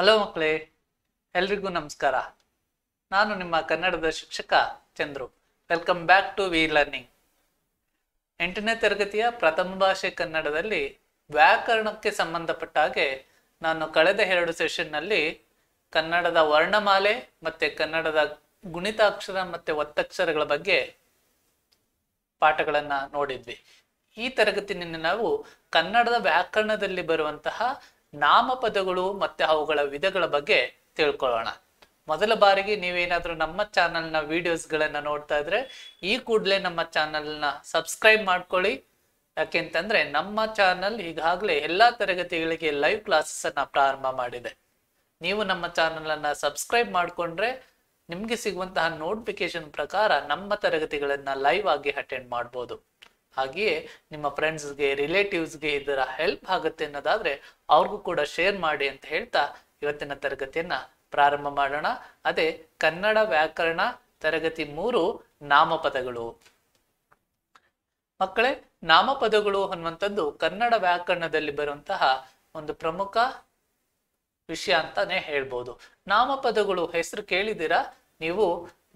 hello ಮಕ್ಕಳೇ ಎಲ್ರಿಗೂ ನಮಸ್ಕಾರ ನಾನು ನಿಮ್ಮ ಕನ್ನಡದ ಶಿಕ್ಷಕ Chandru welcome back to V learning ಎಂಟನೇ ತರಗತಿಯ ಪ್ರಥಮ ಭಾಷೆ ಕನ್ನಡದಲ್ಲಿ ವ್ಯಾಕರಣಕ್ಕೆ ಸಂಬಂಧಪಟ್ಟ ಹಾಗೆ ನಾನು ಕಳೆದ ಎರಡು ಸೆಷನ್ನಲ್ಲಿ ಕನ್ನಡದ ವರ್ಣಮಾಲೆ ಮತ್ತು ಕನ್ನಡದ ಗುಣಿತಾಕ್ಷರ ಮತ್ತು ಒತ್ತಕ್ಷರಗಳ ಬಗ್ಗೆ ಪಾಠಗಳನ್ನು ನೋಡಿದ್ವಿ ಈ ತರಗತಿನಲ್ಲಿ ನಾವು ಕನ್ನಡದ ವ್ಯಾಕರಣದಲ್ಲಿ ಬರುವಂತಹ ನಾಮಪದಗಳು ಮತ್ತೆ ಅವುಗಳ ವಿಧಗಳ ಬಗ್ಗೆ ತಿಳ್ಕೊಳ್ಳೋಣ ಮೊದಲ ಬಾರಿಗೆ ನೀವೇನಾದ್ರೂ ನಮ್ಮ ಚಾನಲ್ನ ವಿಡಿಯೋಸ್ಗಳನ್ನ ನೋಡ್ತಾ ಇದ್ರೆ ಈ ಕೂಡಲೇ ನಮ್ಮ ಚಾನಲ್ನ ಸಬ್ಸ್ಕ್ರೈಬ್ ಮಾಡ್ಕೊಳ್ಳಿ ಯಾಕೆಂತಂದ್ರೆ ನಮ್ಮ ಚಾನಲ್ ಈಗಾಗಲೇ ಎಲ್ಲಾ ತರಗತಿಗಳಿಗೆ ಲೈವ್ ಕ್ಲಾಸಸ್ ಅನ್ನ ಪ್ರಾರಂಭ ಮಾಡಿದೆ ನೀವು ನಮ್ಮ ಚಾನಲ್ ಅನ್ನ ಸಬ್ಸ್ಕ್ರೈಬ್ ಮಾಡಿಕೊಂಡ್ರೆ ನಿಮ್ಗೆ ಸಿಗುವಂತಹ ನೋಟಿಫಿಕೇಶನ್ ಪ್ರಕಾರ ನಮ್ಮ ತರಗತಿಗಳನ್ನ ಲೈವ್ ಆಗಿ ಅಟೆಂಡ್ ಮಾಡ್ಬೋದು ಹಾಗೆಯೇ ನಿಮ್ಮ ಫ್ರೆಂಡ್ಸ್ಗೆ ರಿಲೇಟಿವ್ಸ್ಗೆ ಇದರ ಹೆಲ್ಪ್ ಆಗುತ್ತೆ ಅನ್ನೋದಾದ್ರೆ ಅವ್ರಿಗೂ ಕೂಡ ಶೇರ್ ಮಾಡಿ ಅಂತ ಹೇಳ್ತಾ ಇವತ್ತಿನ ತರಗತಿಯನ್ನ ಪ್ರಾರಂಭ ಮಾಡೋಣ ಅದೇ ಕನ್ನಡ ವ್ಯಾಕರಣ ತರಗತಿ ಮೂರು ನಾಮಪದಗಳು ಮಕ್ಕಳೇ ನಾಮಪದಗಳು ಅನ್ನುವಂಥದ್ದು ಕನ್ನಡ ವ್ಯಾಕರಣದಲ್ಲಿ ಬರುವಂತಹ ಒಂದು ಪ್ರಮುಖ ವಿಷಯ ಅಂತಾನೆ ಹೇಳ್ಬೋದು ನಾಮಪದಗಳು ಹೆಸರು ಕೇಳಿದಿರಾ ನೀವು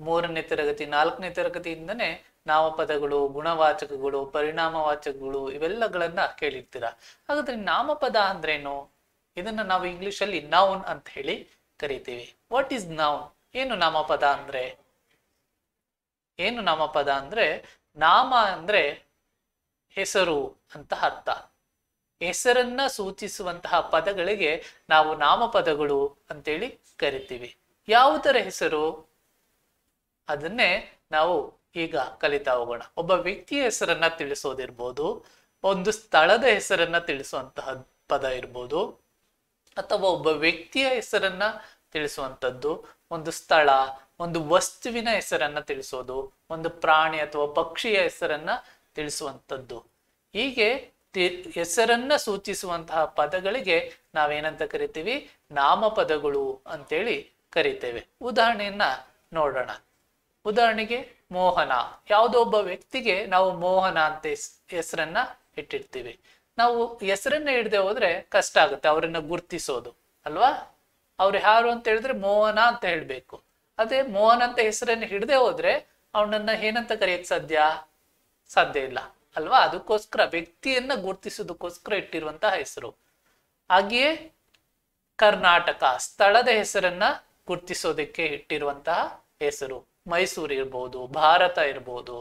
ಮೂರನೇ ತರಗತಿ ನಾಲ್ಕನೇ ತರಗತಿಯಿಂದನೇ ನಾಮಪದಗಳು ಗುಣವಾಚಕಗಳು ಪರಿಣಾಮವಾಚಕಗಳು ಇವೆಲ್ಲಗಳನ್ನ ಕೇಳಿರ್ತೀರ ಹಾಗಾದ್ರೆ ನಾಮಪದ ಅಂದ್ರೇನು ಇದನ್ನ ನಾವು ಇಂಗ್ಲಿಷ್ ಅಲ್ಲಿ ನೌನ್ ಅಂತ ಹೇಳಿ ಕರಿತೀವಿ ವಾಟ್ ಈಸ್ ನೌನ್ ಏನು ನಾಮಪದ ಅಂದ್ರೆ ಏನು ನಾಮಪದ ಅಂದ್ರೆ ನಾಮ ಅಂದ್ರೆ ಹೆಸರು ಅಂತ ಅರ್ಥ ಹೆಸರನ್ನ ಸೂಚಿಸುವಂತಹ ಪದಗಳಿಗೆ ನಾವು ನಾಮಪದಗಳು ಅಂತೇಳಿ ಕರಿತೀವಿ ಯಾವುದರ ಹೆಸರು ಅದನ್ನೇ ನಾವು ಈಗ ಕಲಿತಾ ಹೋಗೋಣ ಒಬ್ಬ ವ್ಯಕ್ತಿಯ ಹೆಸರನ್ನ ತಿಳಿಸೋದಿರ್ಬೋದು ಒಂದು ಸ್ಥಳದ ಹೆಸರನ್ನ ತಿಳಿಸುವಂತಹ ಪದ ಇರ್ಬೋದು ಅಥವಾ ಒಬ್ಬ ವ್ಯಕ್ತಿಯ ಹೆಸರನ್ನ ತಿಳಿಸುವಂಥದ್ದು ಒಂದು ಸ್ಥಳ ಒಂದು ವಸ್ತುವಿನ ಹೆಸರನ್ನ ತಿಳಿಸೋದು ಒಂದು ಪ್ರಾಣಿ ಅಥವಾ ಪಕ್ಷಿಯ ಹೆಸರನ್ನ ತಿಳಿಸುವಂಥದ್ದು ಹೀಗೆ ಹೆಸರನ್ನ ಸೂಚಿಸುವಂತಹ ಪದಗಳಿಗೆ ನಾವೇನಂತ ಕರಿತೀವಿ ನಾಮಪದಗಳು ಅಂತೇಳಿ ಕರಿತೇವೆ ಉದಾಹರಣೆಯನ್ನ ನೋಡೋಣ ಉದಾಹರಣೆಗೆ ಮೋಹನ ಯಾವುದೋ ಒಬ್ಬ ವ್ಯಕ್ತಿಗೆ ನಾವು ಮೋಹನ ಅಂತ ಹೆಸರನ್ನ ಇಟ್ಟಿರ್ತೀವಿ ನಾವು ಹೆಸರನ್ನ ಹಿಡ್ದೆ ಹೋದ್ರೆ ಕಷ್ಟ ಆಗುತ್ತೆ ಅವರನ್ನ ಗುರ್ತಿಸೋದು ಅಲ್ವಾ ಅವ್ರು ಯಾರು ಅಂತ ಹೇಳಿದ್ರೆ ಮೋಹನ ಅಂತ ಹೇಳ್ಬೇಕು ಅದೇ ಮೋಹನ ಅಂತ ಹೆಸರನ್ನ ಹಿಡ್ದೆ ಹೋದ್ರೆ ಅವನನ್ನ ಏನಂತ ಕರೆಯಕ್ ಸಾಧ್ಯ ಸಾಧ್ಯ ಇಲ್ಲ ಅಲ್ವಾ ಅದಕ್ಕೋಸ್ಕರ ವ್ಯಕ್ತಿಯನ್ನ ಗುರ್ತಿಸೋದಕ್ಕೋಸ್ಕರ ಇಟ್ಟಿರುವಂತಹ ಹೆಸರು ಹಾಗೆಯೇ ಕರ್ನಾಟಕ ಸ್ಥಳದ ಹೆಸರನ್ನ ಗುರ್ತಿಸೋದಕ್ಕೆ ಇಟ್ಟಿರುವಂತಹ ಹೆಸರು ಮೈಸೂರು ಇರ್ಬೋದು ಭಾರತ ಇರ್ಬೋದು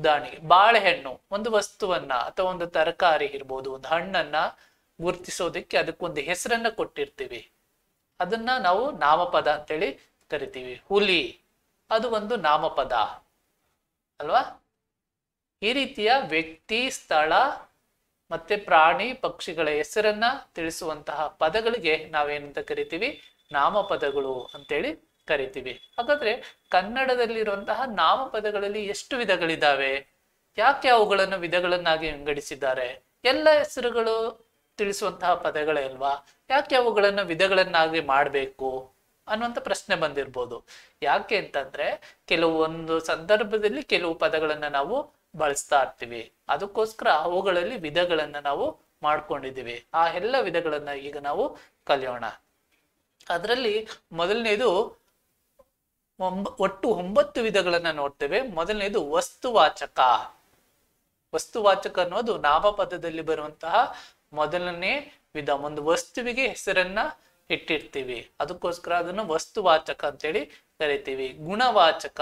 ಉದಾಹರಣೆಗೆ ಬಾಳೆಹಣ್ಣು ಒಂದು ವಸ್ತುವನ್ನ ಅಥವಾ ಒಂದು ತರಕಾರಿ ಇರ್ಬೋದು ಒಂದು ಹಣ್ಣನ್ನ ಗುರುತಿಸೋದಕ್ಕೆ ಅದಕ್ಕೊಂದು ಹೆಸರನ್ನ ಕೊಟ್ಟಿರ್ತೀವಿ ಅದನ್ನ ನಾವು ನಾಮಪದ ಅಂತೇಳಿ ಕರಿತೀವಿ ಹುಲಿ ಅದು ಒಂದು ನಾಮಪದ ಅಲ್ವಾ ಈ ರೀತಿಯ ವ್ಯಕ್ತಿ ಸ್ಥಳ ಮತ್ತೆ ಪ್ರಾಣಿ ಪಕ್ಷಿಗಳ ಹೆಸರನ್ನ ತಿಳಿಸುವಂತಹ ಪದಗಳಿಗೆ ನಾವೇನಂತ ಕರಿತೀವಿ ನಾಮಪದಗಳು ಅಂತೇಳಿ ಕರಿತೀವಿ ಹಾಗಾದ್ರೆ ಕನ್ನಡದಲ್ಲಿರುವಂತಹ ನಾಮಪದಗಳಲ್ಲಿ ಎಷ್ಟು ವಿಧಗಳಿದ್ದಾವೆ ಯಾಕೆ ಅವುಗಳನ್ನು ವಿಧಗಳನ್ನಾಗಿ ವಿಂಗಡಿಸಿದ್ದಾರೆ ಎಲ್ಲ ಹೆಸರುಗಳು ತಿಳಿಸುವಂತಹ ಪದಗಳೇ ಅಲ್ವಾ ಯಾಕೆ ಅವುಗಳನ್ನು ವಿಧಗಳನ್ನಾಗಿ ಮಾಡಬೇಕು ಅನ್ನುವಂಥ ಪ್ರಶ್ನೆ ಬಂದಿರ್ಬೋದು ಯಾಕೆ ಅಂತಂದ್ರೆ ಕೆಲವು ಒಂದು ಸಂದರ್ಭದಲ್ಲಿ ಕೆಲವು ಪದಗಳನ್ನ ನಾವು ಬಳಸ್ತಾ ಇರ್ತೀವಿ ಅದಕ್ಕೋಸ್ಕರ ಅವುಗಳಲ್ಲಿ ವಿಧಗಳನ್ನ ನಾವು ಮಾಡ್ಕೊಂಡಿದ್ದೀವಿ ಆ ಎಲ್ಲ ವಿಧಗಳನ್ನ ಈಗ ನಾವು ಕಲಿಯೋಣ ಅದರಲ್ಲಿ ಮೊದಲನೇದು ಒಟ್ಟು ಒಂಬತ್ತು ವಿಧಗಳನ್ನ ನೋಡ್ತೇವೆ ಮೊದಲನೇದು ವಸ್ತುವಾಚಕ ವಸ್ತುವಾಚಕ ಅನ್ನೋದು ನಾಮಪದದಲ್ಲಿ ಬರುವಂತಹ ಮೊದಲನೇ ವಿಧ ಒಂದು ವಸ್ತುವಿಗೆ ಹೆಸರನ್ನ ಇಟ್ಟಿರ್ತೀವಿ ಅದಕ್ಕೋಸ್ಕರ ಅದನ್ನು ವಸ್ತುವಾಚಕ ಅಂತೇಳಿ ಕರಿತೀವಿ ಗುಣವಾಚಕ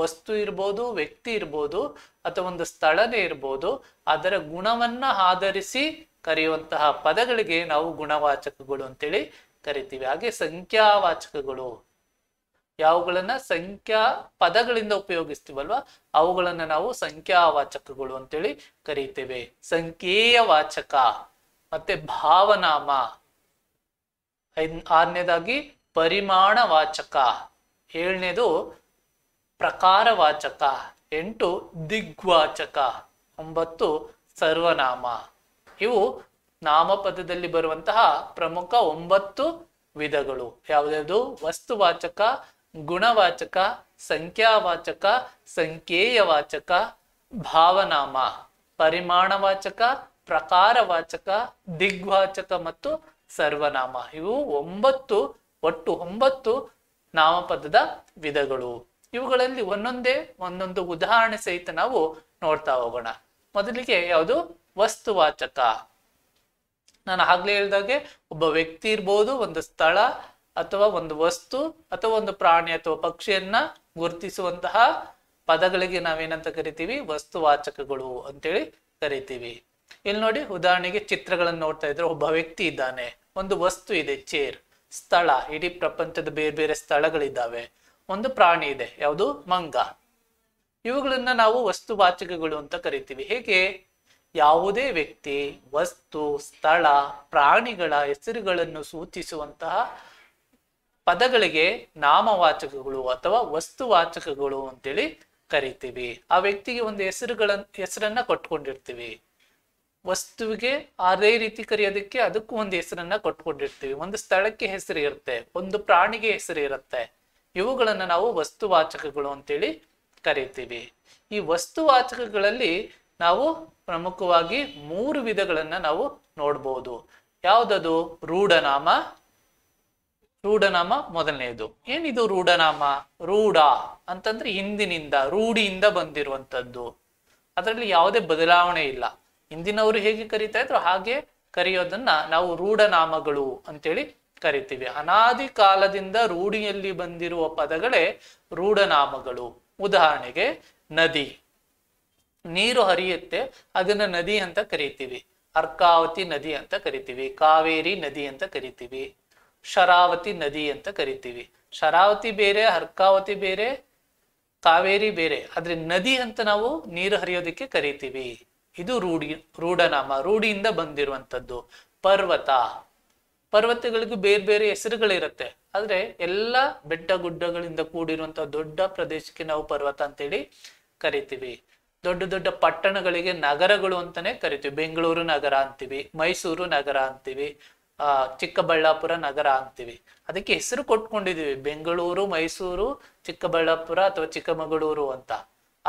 ವಸ್ತು ಇರ್ಬೋದು ವ್ಯಕ್ತಿ ಇರ್ಬೋದು ಅಥವಾ ಒಂದು ಸ್ಥಳನೇ ಇರ್ಬೋದು ಅದರ ಗುಣವನ್ನ ಆಧರಿಸಿ ಕರೆಯುವಂತಹ ಪದಗಳಿಗೆ ನಾವು ಗುಣವಾಚಕಗಳು ಅಂತೇಳಿ ಕರಿತೀವಿ ಹಾಗೆ ಸಂಖ್ಯಾವಾಚಕಗಳು ಯಾವುಗಳನ್ನ ಸಂಖ್ಯಾ ಪದಗಳಿಂದ ಉಪಯೋಗಿಸ್ತೀವಲ್ವಾ ಅವುಗಳನ್ನ ನಾವು ಸಂಖ್ಯಾ ವಾಚಕಗಳು ಅಂತೇಳಿ ಕರೀತೇವೆ ಸಂಖ್ಯೆಯ ವಾಚಕ ಮತ್ತೆ ಭಾವನಾಮ ಐ ಆರನೇದಾಗಿ ಪರಿಮಾಣ ವಾಚಕ ಏಳನೇದು ಪ್ರಕಾರ ವಾಚಕ ಎಂಟು ದಿಗ್ವಾಚಕ ಒಂಬತ್ತು ಸರ್ವನಾಮ ಇವು ನಾಮಪದದಲ್ಲಿ ಬರುವಂತಹ ಪ್ರಮುಖ ಒಂಬತ್ತು ವಿಧಗಳು ಯಾವುದ್ಯಾವುದು ವಸ್ತುವಾಚಕ ಗುಣವಾಚಕ ಸಂಖ್ಯಾವಾಚಕ ವಾಚಕ ಭಾವನಾಮ ಪರಿಮಾಣವಾಚಕ ಪ್ರಕಾರವಾಚಕ ದಿಗ್ವಾಚಕ ಮತ್ತು ಸರ್ವನಾಮ ಇವು ಒಂಬತ್ತು ಒಟ್ಟು ಒಂಬತ್ತು ನಾಮಪದದ ವಿಧಗಳು ಇವುಗಳಲ್ಲಿ ಒಂದೊಂದೇ ಒಂದೊಂದು ಉದಾಹರಣೆ ಸಹಿತ ನಾವು ನೋಡ್ತಾ ಹೋಗೋಣ ಮೊದಲಿಗೆ ಯಾವುದು ವಸ್ತುವಾಚಕ ನಾನು ಆಗ್ಲೇ ಹೇಳಿದಾಗೆ ಒಬ್ಬ ವ್ಯಕ್ತಿ ಇರ್ಬೋದು ಒಂದು ಸ್ಥಳ ಅಥವಾ ಒಂದು ವಸ್ತು ಅಥವಾ ಒಂದು ಪ್ರಾಣಿ ಅಥವಾ ಪಕ್ಷಿಯನ್ನ ಗುರುತಿಸುವಂತಹ ಪದಗಳಿಗೆ ನಾವೇನಂತ ಕರಿತೀವಿ ವಸ್ತುವಾಚಕಗಳು ಅಂತೇಳಿ ಕರಿತೀವಿ ಇಲ್ಲಿ ನೋಡಿ ಉದಾಹರಣೆಗೆ ಚಿತ್ರಗಳನ್ನು ನೋಡ್ತಾ ಇದ್ರೆ ಒಬ್ಬ ವ್ಯಕ್ತಿ ಇದ್ದಾನೆ ಒಂದು ವಸ್ತು ಇದೆ ಚೇರ್ ಸ್ಥಳ ಇಡೀ ಪ್ರಪಂಚದ ಬೇರೆ ಬೇರೆ ಸ್ಥಳಗಳಿದ್ದಾವೆ ಒಂದು ಪ್ರಾಣಿ ಇದೆ ಯಾವುದು ಮಂಗ ಇವುಗಳನ್ನ ನಾವು ವಸ್ತುವಾಚಕಗಳು ಅಂತ ಕರಿತೀವಿ ಹೇಗೆ ಯಾವುದೇ ವ್ಯಕ್ತಿ ವಸ್ತು ಸ್ಥಳ ಪ್ರಾಣಿಗಳ ಹೆಸರುಗಳನ್ನು ಸೂಚಿಸುವಂತಹ ಪದಗಳಿಗೆ ನಾಮವಾಚಕಗಳು ಅಥವಾ ವಸ್ತುವಾಚಕಗಳು ಅಂತೇಳಿ ಕರಿತೀವಿ ಆ ವ್ಯಕ್ತಿಗೆ ಒಂದು ಹೆಸರುಗಳ ಹೆಸರನ್ನ ಕೊಟ್ಕೊಂಡಿರ್ತೀವಿ ವಸ್ತುವಿಗೆ ಅದೇ ರೀತಿ ಕರೆಯೋದಕ್ಕೆ ಅದಕ್ಕೂ ಒಂದು ಹೆಸರನ್ನ ಕೊಟ್ಕೊಂಡಿರ್ತೀವಿ ಒಂದು ಸ್ಥಳಕ್ಕೆ ಹೆಸರು ಇರುತ್ತೆ ಒಂದು ಪ್ರಾಣಿಗೆ ಹೆಸರು ಇರುತ್ತೆ ಇವುಗಳನ್ನ ನಾವು ವಸ್ತುವಾಚಕಗಳು ಅಂತೇಳಿ ಕರಿತೀವಿ ಈ ವಸ್ತುವಾಚಕಗಳಲ್ಲಿ ನಾವು ಪ್ರಮುಖವಾಗಿ ಮೂರು ವಿಧಗಳನ್ನ ನಾವು ನೋಡ್ಬೋದು ಯಾವುದದು ರೂಢನಾಮ ರೂಢನಾಮ ಮೊದಲನೆಯದು ಏನಿದು ರೂಢನಾಮ ರೂಢ ಅಂತಂದ್ರೆ ಹಿಂದಿನಿಂದ ರೂಢಿಯಿಂದ ಬಂದಿರುವಂತದ್ದು ಅದರಲ್ಲಿ ಯಾವುದೇ ಬದಲಾವಣೆ ಇಲ್ಲ ಹಿಂದಿನವರು ಹೇಗೆ ಕರಿತಾ ಇದ್ರು ಹಾಗೆ ಕರೆಯೋದನ್ನ ನಾವು ರೂಢನಾಮಗಳು ಅಂತೇಳಿ ಕರಿತೀವಿ ಅನಾದಿ ಕಾಲದಿಂದ ರೂಢಿಯಲ್ಲಿ ಬಂದಿರುವ ಪದಗಳೇ ರೂಢನಾಮಗಳು ಉದಾಹರಣೆಗೆ ನದಿ ನೀರು ಹರಿಯುತ್ತೆ ಅದನ್ನ ನದಿ ಅಂತ ಕರಿತೀವಿ ಅರ್ಕಾವತಿ ನದಿ ಅಂತ ಕರಿತೀವಿ ಕಾವೇರಿ ನದಿ ಅಂತ ಕರಿತೀವಿ ಶರಾವತಿ ನದಿ ಅಂತ ಕರಿತೀವಿ ಶರಾವತಿ ಬೇರೆ ಹರ್ಕಾವತಿ ಬೇರೆ ಕಾವೇರಿ ಬೇರೆ ಆದ್ರೆ ನದಿ ಅಂತ ನಾವು ನೀರು ಹರಿಯೋದಕ್ಕೆ ಕರಿತೀವಿ ಇದು ರೂಢಿ ರೂಢನಾಮ ರೂಢಿಯಿಂದ ಬಂದಿರುವಂತದ್ದು ಪರ್ವತ ಪರ್ವತಗಳಿಗೂ ಬೇರೆ ಬೇರೆ ಹೆಸರುಗಳಿರುತ್ತೆ ಆದ್ರೆ ಎಲ್ಲ ಬೆಟ್ಟ ಗುಡ್ಡಗಳಿಂದ ಕೂಡಿರುವಂತಹ ದೊಡ್ಡ ಪ್ರದೇಶಕ್ಕೆ ನಾವು ಪರ್ವತ ಅಂತೇಳಿ ಕರಿತೀವಿ ದೊಡ್ಡ ದೊಡ್ಡ ಪಟ್ಟಣಗಳಿಗೆ ನಗರಗಳು ಅಂತಾನೆ ಕರಿತೀವಿ ಬೆಂಗಳೂರು ನಗರ ಅಂತೀವಿ ಮೈಸೂರು ನಗರ ಅಂತೀವಿ ಆ ಚಿಕ್ಕಬಳ್ಳಾಪುರ ನಗರ ಅಂತೀವಿ ಅದಕ್ಕೆ ಹೆಸರು ಕೊಟ್ಕೊಂಡಿದೀವಿ ಬೆಂಗಳೂರು ಮೈಸೂರು ಚಿಕ್ಕಬಳ್ಳಾಪುರ ಅಥವಾ ಚಿಕ್ಕಮಗಳೂರು ಅಂತ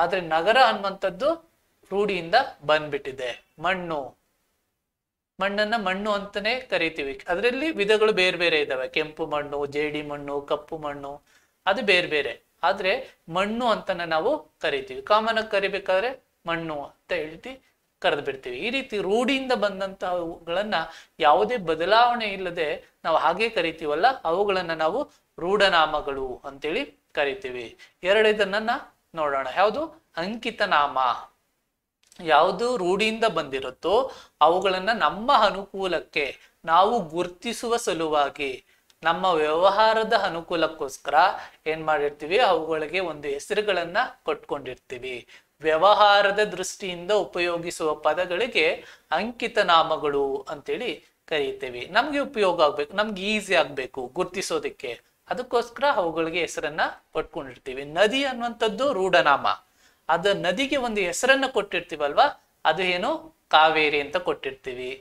ಆದ್ರೆ ನಗರ ಅನ್ನುವಂಥದ್ದು ರೂಢಿಯಿಂದ ಬಂದ್ಬಿಟ್ಟಿದೆ ಮಣ್ಣು ಮಣ್ಣನ್ನ ಮಣ್ಣು ಅಂತಾನೆ ಕರಿತೀವಿ ಅದರಲ್ಲಿ ವಿಧಗಳು ಬೇರೆ ಬೇರೆ ಇದಾವೆ ಕೆಂಪು ಮಣ್ಣು ಜೇಡಿ ಮಣ್ಣು ಕಪ್ಪು ಮಣ್ಣು ಅದು ಬೇರೆ ಬೇರೆ ಆದ್ರೆ ಮಣ್ಣು ಅಂತನ ನಾವು ಕರಿತೀವಿ ಕಾಮನ್ ಆಗಿ ಕರಿಬೇಕಾದ್ರೆ ಮಣ್ಣು ಅಂತ ಹೇಳ್ತಿ ಕರೆದು ಬಿಡ್ತೀವಿ ಈ ರೀತಿ ರೂಢಿಯಿಂದ ಬಂದಂತಹವುಗಳನ್ನ ಯಾವುದೇ ಬದಲಾವಣೆ ಇಲ್ಲದೆ ನಾವು ಹಾಗೆ ಕರಿತೀವಲ್ಲ ಅವುಗಳನ್ನ ನಾವು ರೂಢನಾಮಗಳು ಅಂತೇಳಿ ಕರಿತೀವಿ ಎರಡಿದನ್ನ ನೋಡೋಣ ಯಾವುದು ಅಂಕಿತ ನಾಮ ಯಾವುದು ರೂಢಿಯಿಂದ ಬಂದಿರುತ್ತೋ ಅವುಗಳನ್ನ ನಮ್ಮ ಅನುಕೂಲಕ್ಕೆ ನಾವು ಗುರ್ತಿಸುವ ಸಲುವಾಗಿ ನಮ್ಮ ವ್ಯವಹಾರದ ಅನುಕೂಲಕ್ಕೋಸ್ಕರ ಏನ್ ಮಾಡಿರ್ತೀವಿ ಅವುಗಳಿಗೆ ಒಂದು ಹೆಸರುಗಳನ್ನ ಕೊಟ್ಕೊಂಡಿರ್ತೀವಿ ವ್ಯವಹಾರದ ದೃಷ್ಟಿಯಿಂದ ಉಪಯೋಗಿಸುವ ಪದಗಳಿಗೆ ಅಂಕಿತ ನಾಮಗಳು ಅಂತೇಳಿ ಕರೀತೇವೆ ನಮ್ಗೆ ಉಪಯೋಗ ಆಗ್ಬೇಕು ನಮ್ಗೆ ಈಸಿ ಆಗ್ಬೇಕು ಗುರ್ತಿಸೋದಕ್ಕೆ ಅದಕ್ಕೋಸ್ಕರ ಅವುಗಳಿಗೆ ಹೆಸರನ್ನ ಕೊಟ್ಕೊಂಡಿರ್ತೀವಿ ನದಿ ಅನ್ನುವಂಥದ್ದು ರೂಢನಾಮ ಅದ ನದಿಗೆ ಒಂದು ಹೆಸರನ್ನ ಕೊಟ್ಟಿರ್ತೀವಲ್ವಾ ಅದು ಏನು ಕಾವೇರಿ ಅಂತ ಕೊಟ್ಟಿರ್ತೀವಿ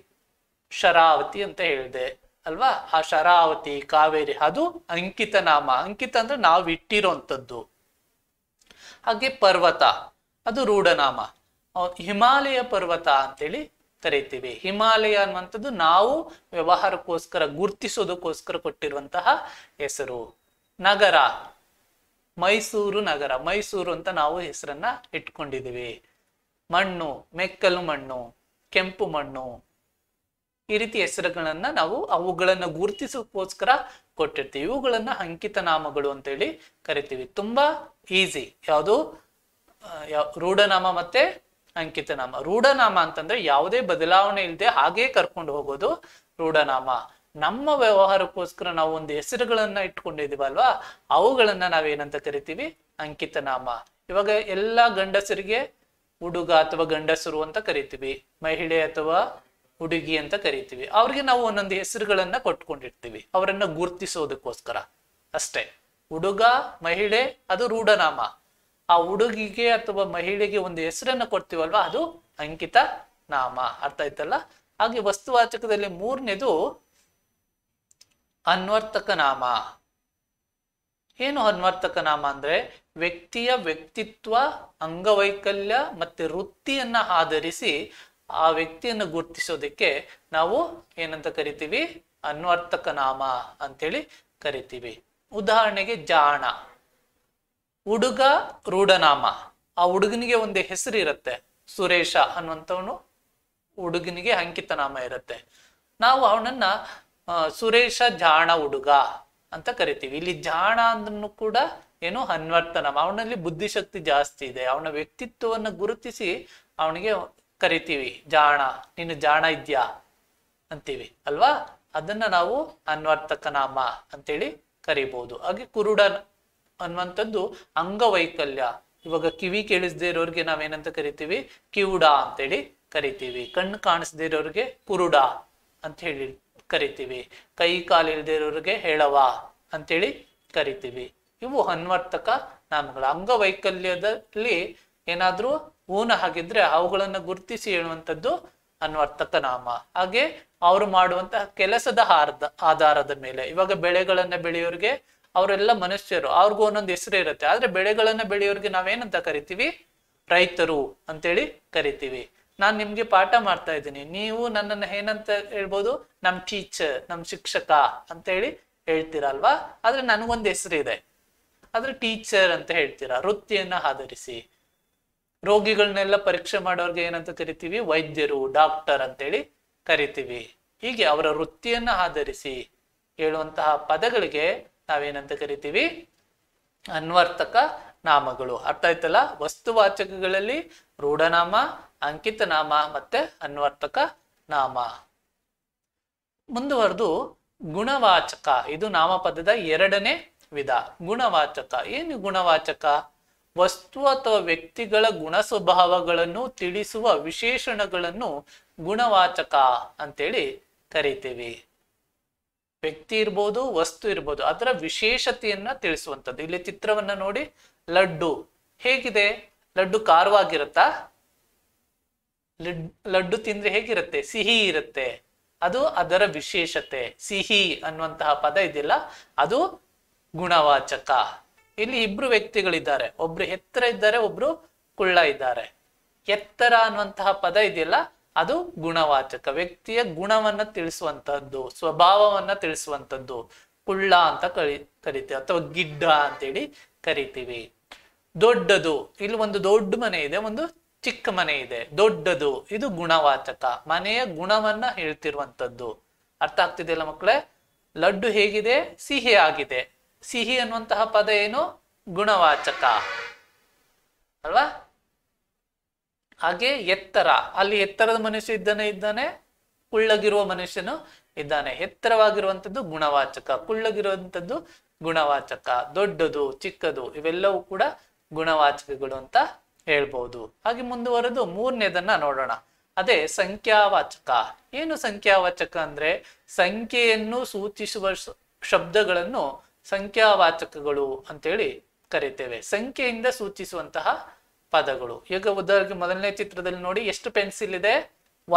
ಶರಾವತಿ ಅಂತ ಹೇಳಿದೆ ಅಲ್ವಾ ಆ ಶರಾವತಿ ಕಾವೇರಿ ಅದು ಅಂಕಿತ ನಾಮ ಅಂಕಿತ ಅಂದ್ರೆ ನಾವು ಇಟ್ಟಿರೋಂಥದ್ದು ಹಾಗೆ ಪರ್ವತ ಅದು ರೂಢನಾಮ ಹಿಮಾಲಯ ಪರ್ವತ ಅಂತೇಳಿ ಕರಿತೀವಿ ಹಿಮಾಲಯ ಅನ್ನುವಂಥದ್ದು ನಾವು ವ್ಯವಹಾರಕ್ಕೋಸ್ಕರ ಗುರುತಿಸೋದಕ್ಕೋಸ್ಕರ ಕೊಟ್ಟಿರುವಂತಹ ಹೆಸರು ನಗರ ಮೈಸೂರು ನಗರ ಮೈಸೂರು ಅಂತ ನಾವು ಹೆಸರನ್ನ ಇಟ್ಕೊಂಡಿದ್ದೀವಿ ಮಣ್ಣು ಮೆಕ್ಕಲು ಮಣ್ಣು ಕೆಂಪು ಮಣ್ಣು ಈ ರೀತಿ ಹೆಸರುಗಳನ್ನ ನಾವು ಅವುಗಳನ್ನ ಗುರುತಿಸೋಕ್ಕೋಸ್ಕರ ಕೊಟ್ಟಿರ್ತೀವಿ ಇವುಗಳನ್ನ ಅಂಕಿತ ನಾಮಗಳು ಅಂತೇಳಿ ಕರಿತೀವಿ ತುಂಬಾ ಈಸಿ ಯಾವುದು ರೂಢನಾಮ ಮತ್ತೆ ಅಂಕಿತನಾಮ ರೂಢನಾಮ ಅಂತಂದ್ರೆ ಯಾವುದೇ ಬದಲಾವಣೆ ಇಲ್ಲದೆ ಹಾಗೆ ಕರ್ಕೊಂಡು ಹೋಗೋದು ರೂಢನಾಮ ನಮ್ಮ ವ್ಯವಹಾರಕ್ಕೋಸ್ಕರ ನಾವು ಒಂದು ಹೆಸರುಗಳನ್ನ ಇಟ್ಕೊಂಡಿದೀವಲ್ವಾ ಅವುಗಳನ್ನ ನಾವೇನಂತ ಕರಿತೀವಿ ಅಂಕಿತನಾಮ ಇವಾಗ ಎಲ್ಲಾ ಗಂಡಸರಿಗೆ ಹುಡುಗ ಅಥವಾ ಗಂಡಸರು ಅಂತ ಕರಿತೀವಿ ಮಹಿಳೆ ಅಥವಾ ಹುಡುಗಿ ಅಂತ ಕರಿತೀವಿ ಅವ್ರಿಗೆ ನಾವು ಒಂದೊಂದು ಹೆಸರುಗಳನ್ನ ಕೊಟ್ಕೊಂಡಿರ್ತೀವಿ ಅವರನ್ನ ಗುರ್ತಿಸೋದಕ್ಕೋಸ್ಕರ ಅಷ್ಟೇ ಹುಡುಗ ಮಹಿಳೆ ಅದು ರೂಢನಾಮ ಆ ಹುಡುಗಿಗೆ ಅಥವಾ ಮಹಿಳೆಗೆ ಒಂದು ಹೆಸರನ್ನು ಕೊಡ್ತೀವಲ್ವಾ ಅದು ಅಂಕಿತ ನಾಮ ಅರ್ಥ ಆಯ್ತಲ್ಲ ಹಾಗೆ ವಸ್ತುವಾಚಕದಲ್ಲಿ ಮೂರನೇದು ಅನ್ವರ್ತಕ ನಾಮ ಏನು ಅನ್ವರ್ತಕ ನಾಮ ಅಂದ್ರೆ ವ್ಯಕ್ತಿಯ ವ್ಯಕ್ತಿತ್ವ ಅಂಗವೈಕಲ್ಯ ಮತ್ತೆ ವೃತ್ತಿಯನ್ನ ಆಧರಿಸಿ ಆ ವ್ಯಕ್ತಿಯನ್ನು ಗುರುತಿಸೋದಕ್ಕೆ ನಾವು ಏನಂತ ಕರಿತೀವಿ ಅನ್ವರ್ತಕ ನಾಮ ಅಂತೇಳಿ ಕರಿತೀವಿ ಉದಾಹರಣೆಗೆ ಜಾಣ ಹುಡುಗ ರೂಢನಾಮ ಆ ಹುಡುಗನಿಗೆ ಒಂದು ಹೆಸರು ಇರುತ್ತೆ ಸುರೇಶ ಅನ್ನುವಂಥವನು ಹುಡುಗನಿಗೆ ಅಂಕಿತ ನಾಮ ಇರುತ್ತೆ ನಾವು ಅವನನ್ನ ಸುರೇಶ ಜಾಣ ಹುಡುಗ ಅಂತ ಕರಿತೀವಿ ಇಲ್ಲಿ ಜಾಣ ಅಂದ್ರೂ ಕೂಡ ಏನು ಅನ್ವರ್ತನಾಮ ಅವನಲ್ಲಿ ಬುದ್ಧಿಶಕ್ತಿ ಜಾಸ್ತಿ ಇದೆ ಅವನ ವ್ಯಕ್ತಿತ್ವವನ್ನು ಗುರುತಿಸಿ ಅವನಿಗೆ ಕರಿತೀವಿ ಜಾಣ ನೀನು ಜಾಣ ಇದ್ಯಾ ಅಂತೀವಿ ಅಲ್ವಾ ಅದನ್ನ ನಾವು ಅನ್ವರ್ತಕ ನಾಮ ಅಂತೇಳಿ ಕರಿಬಹುದು ಹಾಗೆ ಕುರುಡ ಅನ್ನುವಂಥದ್ದು ಅಂಗವೈಕಲ್ಯ ಇವಾಗ ಕಿವಿ ಕೇಳಿಸದೇ ಇರೋರಿಗೆ ನಾವೇನಂತ ಕರಿತೀವಿ ಕಿವುಡ ಅಂತೇಳಿ ಕರಿತೀವಿ ಕಣ್ಣು ಕಾಣಿಸದೇ ಇರೋರಿಗೆ ಕುರುಡ ಅಂತ ಹೇಳಿ ಕರಿತೀವಿ ಕೈ ಕಾಲು ಇಲ್ದೇ ಇರೋರಿಗೆ ಹೇಳವ ಅಂತೇಳಿ ಕರಿತೀವಿ ಇವು ಅನ್ವರ್ತಕ ನಾಮಗಳು ಅಂಗವೈಕಲ್ಯದಲ್ಲಿ ಏನಾದ್ರೂ ಊನ ಹಾಗಿದ್ರೆ ಅವುಗಳನ್ನು ಗುರುತಿಸಿ ಹೇಳುವಂಥದ್ದು ಅನ್ವರ್ತಕ ನಾಮ ಹಾಗೆ ಅವರು ಮಾಡುವಂತಹ ಕೆಲಸದ ಆಧಾರದ ಮೇಲೆ ಇವಾಗ ಬೆಳೆಗಳನ್ನ ಬೆಳೆಯೋರಿಗೆ ಅವರೆಲ್ಲ ಮನುಷ್ಯರು ಅವ್ರಿಗೂ ಒಂದೊಂದು ಹೆಸರು ಇರುತ್ತೆ ಆದ್ರೆ ಬೆಳೆಗಳನ್ನ ಬೆಳೆಯೋರಿಗೆ ನಾವೇನಂತ ಕರಿತೀವಿ ರೈತರು ಅಂತೇಳಿ ಕರಿತೀವಿ ನಾನು ನಿಮ್ಗೆ ಪಾಠ ಮಾಡ್ತಾ ಇದ್ದೀನಿ ನೀವು ನನ್ನನ್ನ ಏನಂತ ಹೇಳ್ಬೋದು ನಮ್ ಟೀಚರ್ ನಮ್ ಶಿಕ್ಷಕ ಅಂತೇಳಿ ಹೇಳ್ತೀರಲ್ವಾ ಆದ್ರೆ ನನಗೊಂದು ಹೆಸರು ಇದೆ ಆದ್ರೆ ಟೀಚರ್ ಅಂತ ಹೇಳ್ತೀರಾ ವೃತ್ತಿಯನ್ನ ಆಧರಿಸಿ ರೋಗಿಗಳನ್ನೆಲ್ಲ ಪರೀಕ್ಷೆ ಮಾಡೋರ್ಗೆ ಏನಂತ ಕರಿತೀವಿ ವೈದ್ಯರು ಡಾಕ್ಟರ್ ಅಂತೇಳಿ ಕರಿತೀವಿ ಹೀಗೆ ಅವರ ವೃತ್ತಿಯನ್ನ ಆಧರಿಸಿ ಹೇಳುವಂತಹ ಪದಗಳಿಗೆ ನಾವೇನಂತ ಕರಿತೀವಿ ಅನ್ವರ್ತಕ ನಾಮಗಳು ಅರ್ಥ ಆಯ್ತಲ್ಲ ವಸ್ತುವಾಚಕಗಳಲ್ಲಿ ರೂಢನಾಮ ಅಂಕಿತ ನಾಮ ಮತ್ತೆ ಅನ್ವರ್ತಕ ನಾಮ ಮುಂದುವರೆದು ಗುಣವಾಚಕ ಇದು ನಾಮಪದದ ಎರಡನೇ ವಿಧ ಗುಣವಾಚಕ ಏನು ಗುಣವಾಚಕ ವಸ್ತು ಅಥವಾ ವ್ಯಕ್ತಿಗಳ ಗುಣ ಸ್ವಭಾವಗಳನ್ನು ತಿಳಿಸುವ ವಿಶೇಷಣಗಳನ್ನು ಗುಣವಾಚಕ ಅಂತೇಳಿ ಕರಿತೀವಿ ವ್ಯಕ್ತಿ ಇರ್ಬೋದು ವಸ್ತು ಇರ್ಬೋದು ಅದರ ವಿಶೇಷತೆಯನ್ನ ತಿಳಿಸುವಂಥದ್ದು ಇಲ್ಲಿ ಚಿತ್ರವನ್ನ ನೋಡಿ ಲಡ್ಡು ಹೇಗಿದೆ ಲಡ್ಡು ಖಾರವಾಗಿರುತ್ತಾ ಲಡ್ಡು ತಿಂದ್ರೆ ಹೇಗಿರುತ್ತೆ ಸಿಹಿ ಇರುತ್ತೆ ಅದು ಅದರ ವಿಶೇಷತೆ ಸಿಹಿ ಅನ್ನುವಂತಹ ಪದ ಇದೆಯಲ್ಲ ಅದು ಗುಣವಾಚಕ ಇಲ್ಲಿ ಇಬ್ರು ವ್ಯಕ್ತಿಗಳಿದ್ದಾರೆ ಒಬ್ರು ಎತ್ತರ ಇದ್ದಾರೆ ಒಬ್ರು ಕುಳ್ಳ ಇದ್ದಾರೆ ಎತ್ತರ ಅನ್ನುವಂತಹ ಪದ ಇದೆಯಲ್ಲ ಅದು ಗುಣವಾಚಕ ವ್ಯಕ್ತಿಯ ಗುಣವನ್ನ ತಿಳಿಸುವಂತದ್ದು ಸ್ವಭಾವವನ್ನ ತಿಳಿಸುವಂತದ್ದು ಕುಳ್ಳ ಅಂತ ಕರಿ ಕರಿತೀವಿ ಅಥವಾ ಗಿಡ್ಡ ಅಂತೇಳಿ ಕರಿತೀವಿ ದೊಡ್ಡದು ಇಲ್ಲಿ ಒಂದು ದೊಡ್ಡ ಮನೆ ಇದೆ ಒಂದು ಚಿಕ್ಕ ಮನೆ ಇದೆ ದೊಡ್ಡದು ಇದು ಗುಣವಾಚಕ ಮನೆಯ ಗುಣವನ್ನ ಹೇಳ್ತಿರುವಂತದ್ದು ಅರ್ಥ ಆಗ್ತಿದೆಯಲ್ಲ ಮಕ್ಕಳೇ ಲಡ್ಡು ಹೇಗಿದೆ ಸಿಹಿ ಆಗಿದೆ ಸಿಹಿ ಅನ್ನುವಂತಹ ಪದ ಏನು ಗುಣವಾಚಕ ಅಲ್ವಾ ಹಾಗೆ ಎತ್ತರ ಅಲ್ಲಿ ಎತ್ತರದ ಮನುಷ್ಯ ಇದ್ದಾನೆ ಇದ್ದಾನೆ ಕುಳ್ಳಗಿರುವ ಮನುಷ್ಯನು ಇದ್ದಾನೆ ಎತ್ತರವಾಗಿರುವಂಥದ್ದು ಗುಣವಾಚಕ ಕುಳ್ಳಗಿರುವಂಥದ್ದು ಗುಣವಾಚಕ ದೊಡ್ಡದು ಚಿಕ್ಕದು ಇವೆಲ್ಲವೂ ಕೂಡ ಗುಣವಾಚಕಗಳು ಅಂತ ಹೇಳ್ಬೋದು ಹಾಗೆ ಮುಂದುವರೆದು ಮೂರನೇದನ್ನ ನೋಡೋಣ ಅದೇ ಸಂಖ್ಯಾವಾಚಕ ಏನು ಸಂಖ್ಯಾವಾಚಕ ಅಂದ್ರೆ ಸಂಖ್ಯೆಯನ್ನು ಸೂಚಿಸುವ ಶಬ್ದಗಳನ್ನು ಸಂಖ್ಯಾವಾಚಕಗಳು ಅಂತೇಳಿ ಕರಿತೇವೆ ಸಂಖ್ಯೆಯಿಂದ ಸೂಚಿಸುವಂತಹ ಪದಗಳು ಈಗ ಉದಾಹರಣೆಗೆ ಮೊದಲನೇ ಚಿತ್ರದಲ್ಲಿ ನೋಡಿ ಎಷ್ಟು ಪೆನ್ಸಿಲ್ ಇದೆ